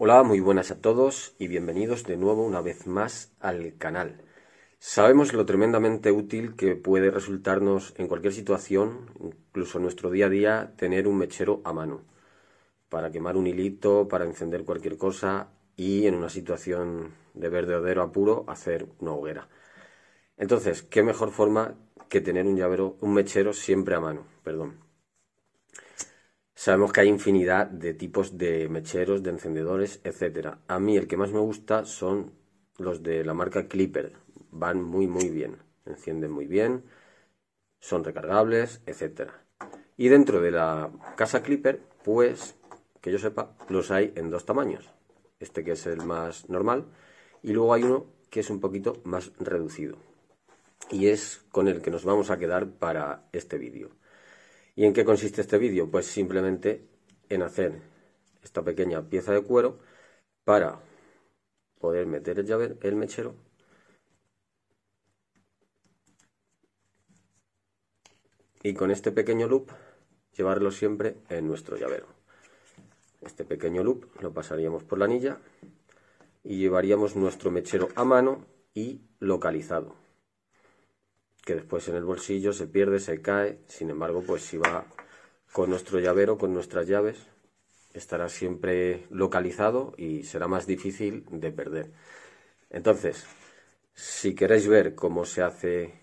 Hola, muy buenas a todos y bienvenidos de nuevo una vez más al canal. Sabemos lo tremendamente útil que puede resultarnos en cualquier situación, incluso en nuestro día a día, tener un mechero a mano para quemar un hilito, para encender cualquier cosa y en una situación de verdadero apuro hacer una hoguera. Entonces, ¿qué mejor forma que tener un llavero, un mechero siempre a mano? Perdón. Sabemos que hay infinidad de tipos de mecheros, de encendedores, etcétera. A mí el que más me gusta son los de la marca Clipper. Van muy muy bien, encienden muy bien, son recargables, etcétera. Y dentro de la casa Clipper, pues que yo sepa, los hay en dos tamaños. Este que es el más normal y luego hay uno que es un poquito más reducido. Y es con el que nos vamos a quedar para este vídeo. ¿Y en qué consiste este vídeo? Pues simplemente en hacer esta pequeña pieza de cuero para poder meter el, el mechero y con este pequeño loop llevarlo siempre en nuestro llavero. Este pequeño loop lo pasaríamos por la anilla y llevaríamos nuestro mechero a mano y localizado que después en el bolsillo se pierde, se cae. Sin embargo, pues si va con nuestro llavero, con nuestras llaves, estará siempre localizado y será más difícil de perder. Entonces, si queréis ver cómo se hace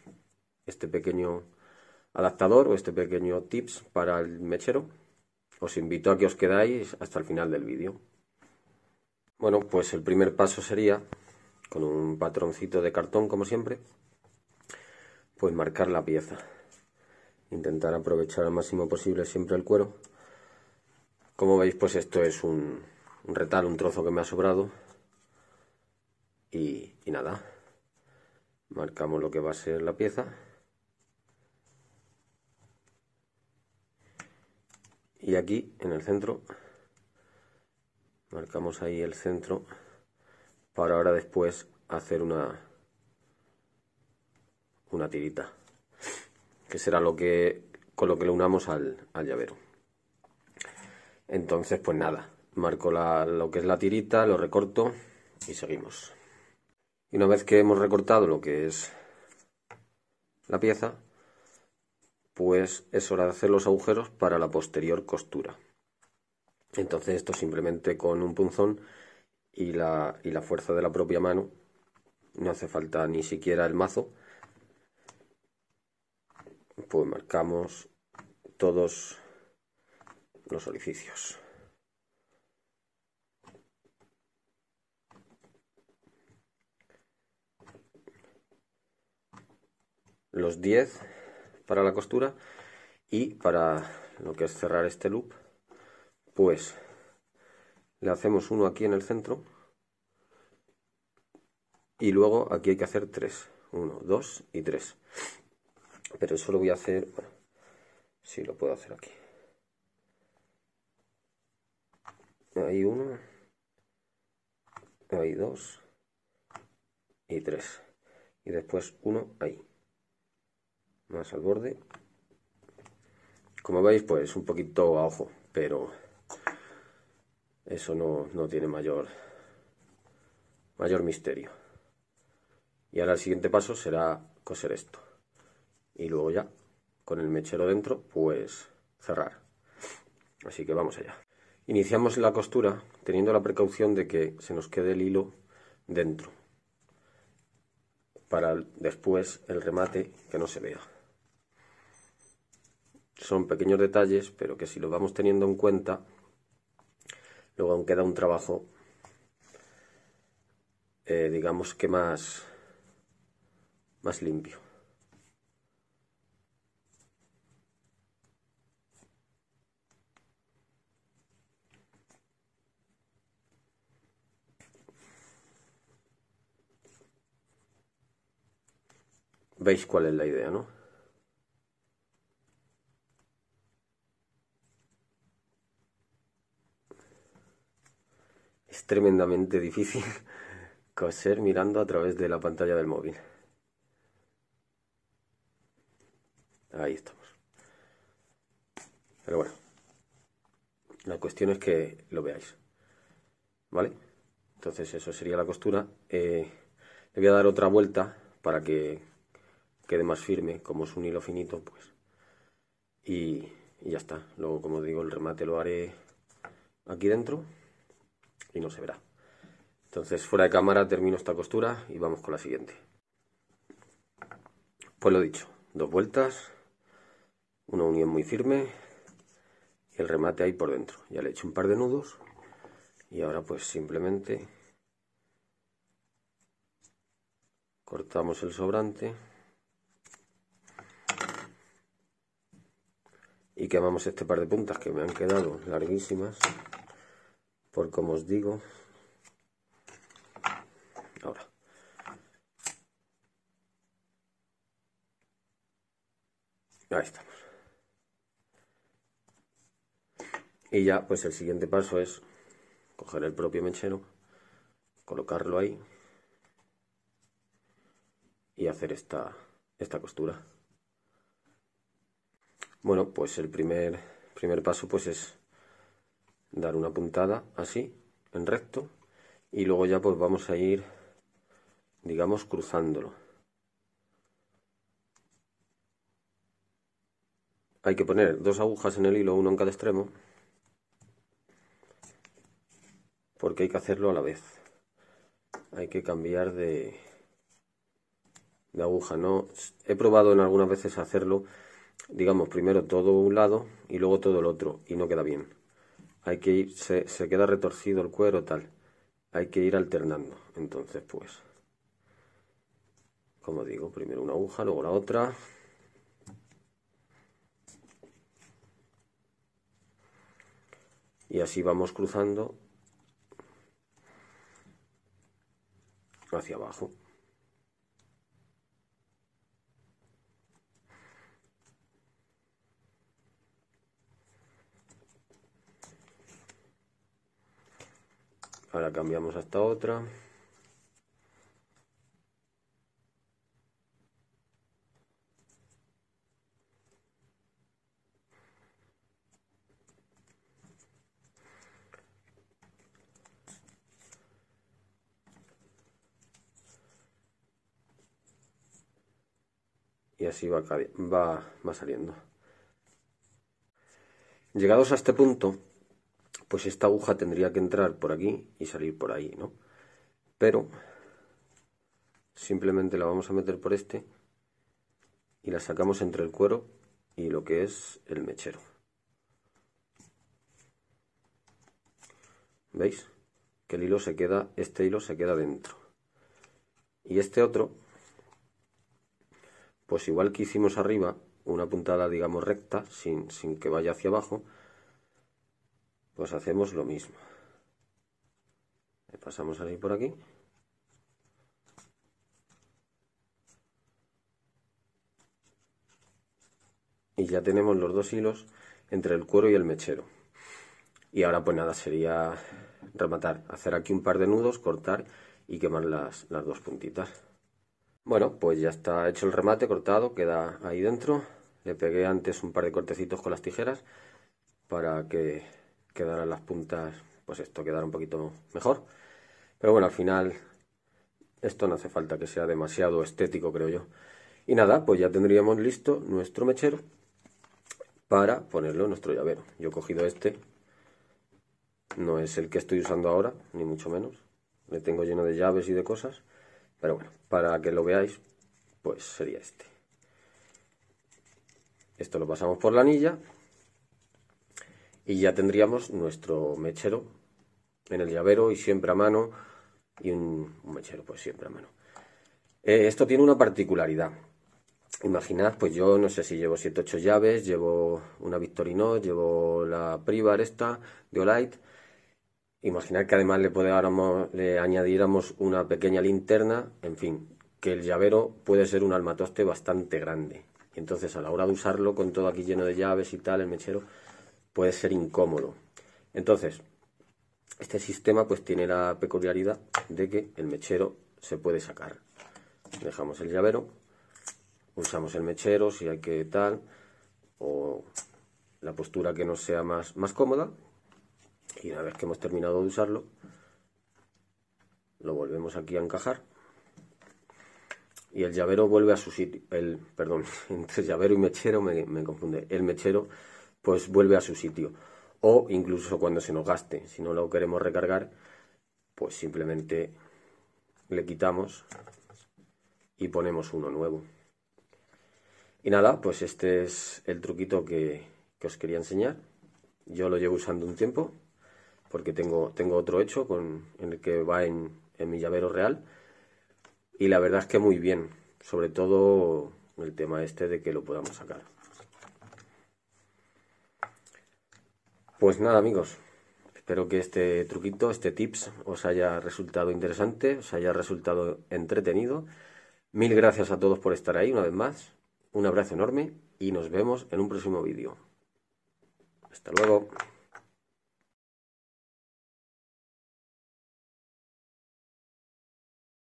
este pequeño adaptador o este pequeño tips para el mechero, os invito a que os quedáis hasta el final del vídeo. Bueno, pues el primer paso sería, con un patroncito de cartón como siempre, pues marcar la pieza. Intentar aprovechar al máximo posible siempre el cuero. Como veis, pues esto es un, retal, un trozo que me ha sobrado. Y, y nada, marcamos lo que va a ser la pieza. Y aquí, en el centro, marcamos ahí el centro para ahora después hacer una una tirita, que será lo que con lo que le unamos al, llavero. Entonces, pues nada, marco lo que es la tirita, lo recorto y seguimos. Y una vez que hemos recortado lo que es la pieza, pues es hora de hacer los agujeros para la posterior costura. Entonces esto simplemente con un punzón y la, y la fuerza de la propia mano, no hace falta ni siquiera el mazo, pues marcamos todos los orificios. Los 10 para la costura y para lo que es cerrar este loop, pues le hacemos uno aquí en el centro y luego aquí hay que hacer tres. Uno, dos y tres. Pero eso lo voy a hacer, bueno, sí lo puedo hacer aquí. Hay uno, hay dos y tres. Y después uno ahí. Más al borde. Como veis, pues un poquito a ojo, pero eso no, no tiene mayor, mayor misterio. Y ahora el siguiente paso será coser esto y luego ya con el mechero dentro pues cerrar. Así que vamos allá. Iniciamos la costura teniendo la precaución de que se nos quede el hilo dentro para después el remate que no se vea. Son pequeños detalles, pero que si los vamos teniendo en cuenta, luego aún queda un trabajo, eh, digamos que más, más limpio. veis cuál es la idea, ¿no? Es tremendamente difícil coser mirando a través de la pantalla del móvil. Ahí estamos. Pero bueno, la cuestión es que lo veáis. ¿Vale? Entonces eso sería la costura. Eh, le voy a dar otra vuelta para que quede más firme, como es un hilo finito, pues. Y, ya está. Luego, como digo, el remate lo haré aquí dentro y no se verá. Entonces, fuera de cámara termino esta costura y vamos con la siguiente. Pues lo dicho, dos vueltas, una unión muy firme y el remate ahí por dentro. Ya le he hecho un par de nudos y ahora pues simplemente cortamos el sobrante. y quemamos este par de puntas que me han quedado larguísimas por como os digo ahora ahí estamos y ya pues el siguiente paso es coger el propio mechero colocarlo ahí y hacer esta, esta costura bueno, pues el primer, primer paso pues es dar una puntada así, en recto, y luego ya pues vamos a ir, digamos, cruzándolo. Hay que poner dos agujas en el hilo, uno en cada extremo, porque hay que hacerlo a la vez. Hay que cambiar de, aguja, ¿no? He probado en algunas veces hacerlo digamos, primero todo un lado y luego todo el otro y no queda bien. Hay que ir, se, se queda retorcido el cuero tal. Hay que ir alternando. Entonces, pues, como digo, primero una aguja, luego la otra. Y así vamos cruzando hacia abajo. ahora cambiamos a otra y así va, va saliendo. Llegados a este punto, pues esta aguja tendría que entrar por aquí y salir por ahí, ¿no? Pero simplemente la vamos a meter por este y la sacamos entre el cuero y lo que es el mechero. ¿Veis? Que el hilo se queda, este hilo se queda dentro. Y este otro, pues igual que hicimos arriba, una puntada digamos recta, sin, sin que vaya hacia abajo, pues hacemos lo mismo le pasamos a por aquí y ya tenemos los dos hilos entre el cuero y el mechero y ahora pues nada sería rematar hacer aquí un par de nudos cortar y quemar las, las dos puntitas bueno pues ya está hecho el remate cortado queda ahí dentro le pegué antes un par de cortecitos con las tijeras para que quedarán las puntas, pues esto quedará un poquito mejor. Pero bueno, al final esto no hace falta que sea demasiado estético, creo yo. Y nada, pues ya tendríamos listo nuestro mechero para ponerlo en nuestro llavero. Yo he cogido este, no es el que estoy usando ahora, ni mucho menos. Le tengo lleno de llaves y de cosas. Pero bueno, para que lo veáis, pues sería este. Esto lo pasamos por la anilla y ya tendríamos nuestro mechero en el llavero y siempre a mano y un, mechero pues siempre a mano. Eh, esto tiene una particularidad. Imaginad, pues yo no sé si llevo 7 8 llaves, llevo una Victorinox, llevo la Privar esta de Olight. Imaginad que además le, podemos, le añadiéramos una pequeña linterna, en fin, que el llavero puede ser un almatoste bastante grande. Y entonces a la hora de usarlo con todo aquí lleno de llaves y tal, el mechero, puede ser incómodo. Entonces, este sistema pues tiene la peculiaridad de que el mechero se puede sacar. Dejamos el llavero, usamos el mechero si hay que tal, o la postura que nos sea más, cómoda. Y una vez que hemos terminado de usarlo, lo volvemos aquí a encajar. Y el llavero vuelve a su sitio. El, perdón, entre llavero y mechero me, me confunde. El mechero pues vuelve a su sitio. O incluso cuando se nos gaste, si no lo queremos recargar, pues simplemente le quitamos y ponemos uno nuevo. Y nada, pues este es el truquito que, os quería enseñar. Yo lo llevo usando un tiempo, porque tengo, tengo otro hecho con, en el que va en, en mi llavero real. Y la verdad es que muy bien, sobre todo el tema este de que lo podamos sacar. Pues nada amigos, espero que este truquito, este tips os haya resultado interesante, os haya resultado entretenido. Mil gracias a todos por estar ahí una vez más. Un abrazo enorme y nos vemos en un próximo vídeo. Hasta luego.